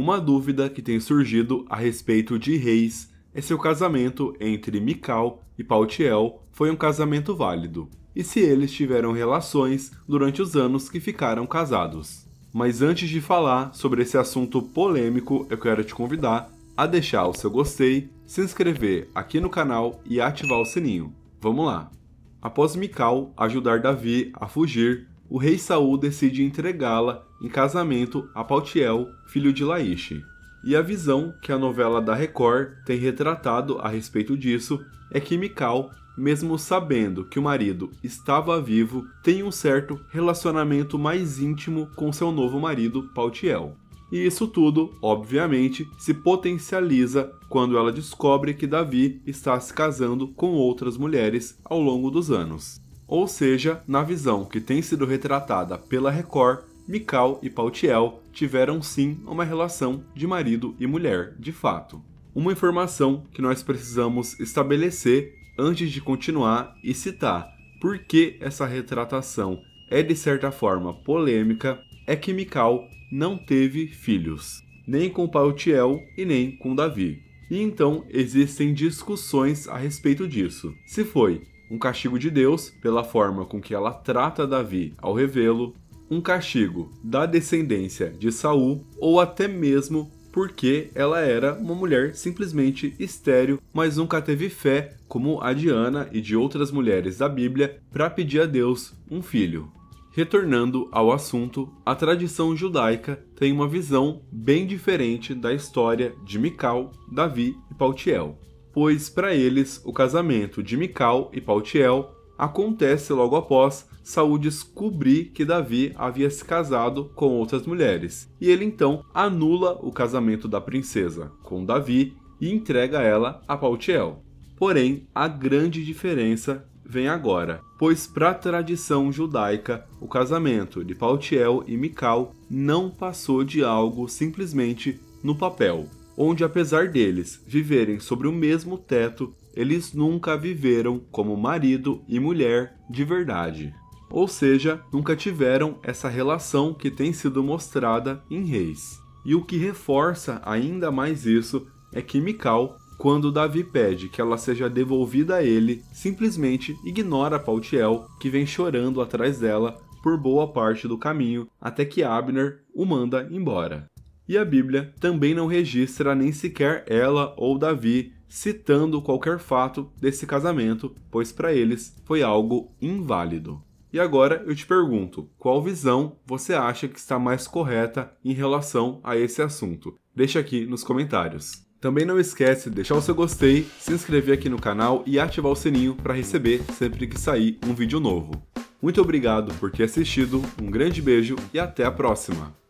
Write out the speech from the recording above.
Uma dúvida que tem surgido a respeito de Reis é se o casamento entre Mical e Paltiel foi um casamento válido, e se eles tiveram relações durante os anos que ficaram casados. Mas antes de falar sobre esse assunto polêmico, eu quero te convidar a deixar o seu gostei, se inscrever aqui no canal e ativar o sininho. Vamos lá! Após Mical ajudar Davi a fugir, o rei Saul decide entregá-la em casamento a Paltiel, filho de Laish. E a visão que a novela da Record tem retratado a respeito disso é que Mikal, mesmo sabendo que o marido estava vivo, tem um certo relacionamento mais íntimo com seu novo marido, Paltiel. E isso tudo, obviamente, se potencializa quando ela descobre que Davi está se casando com outras mulheres ao longo dos anos. Ou seja, na visão que tem sido retratada pela Record, Mikal e Pautiel tiveram sim uma relação de marido e mulher, de fato. Uma informação que nós precisamos estabelecer antes de continuar e citar por que essa retratação é de certa forma polêmica é que Mikal não teve filhos, nem com Pautiel e nem com Davi. E então existem discussões a respeito disso. Se foi um castigo de Deus pela forma com que ela trata Davi ao revê-lo, um castigo da descendência de Saul ou até mesmo porque ela era uma mulher simplesmente estéril, mas nunca teve fé, como a de Ana e de outras mulheres da Bíblia, para pedir a Deus um filho. Retornando ao assunto, a tradição judaica tem uma visão bem diferente da história de Mical, Davi e Paltiel pois para eles o casamento de Mical e Paltiel acontece logo após Saul descobrir que Davi havia se casado com outras mulheres, e ele então anula o casamento da princesa com Davi e entrega ela a Paltiel. Porém, a grande diferença vem agora, pois para a tradição judaica, o casamento de Paltiel e Mical não passou de algo simplesmente no papel onde, apesar deles viverem sobre o mesmo teto, eles nunca viveram como marido e mulher de verdade. Ou seja, nunca tiveram essa relação que tem sido mostrada em Reis. E o que reforça ainda mais isso é que Mical, quando Davi pede que ela seja devolvida a ele, simplesmente ignora Paltiel, que vem chorando atrás dela por boa parte do caminho até que Abner o manda embora. E a Bíblia também não registra nem sequer ela ou Davi citando qualquer fato desse casamento, pois para eles foi algo inválido. E agora eu te pergunto, qual visão você acha que está mais correta em relação a esse assunto? Deixa aqui nos comentários. Também não esquece de deixar o seu gostei, se inscrever aqui no canal e ativar o sininho para receber sempre que sair um vídeo novo. Muito obrigado por ter assistido, um grande beijo e até a próxima!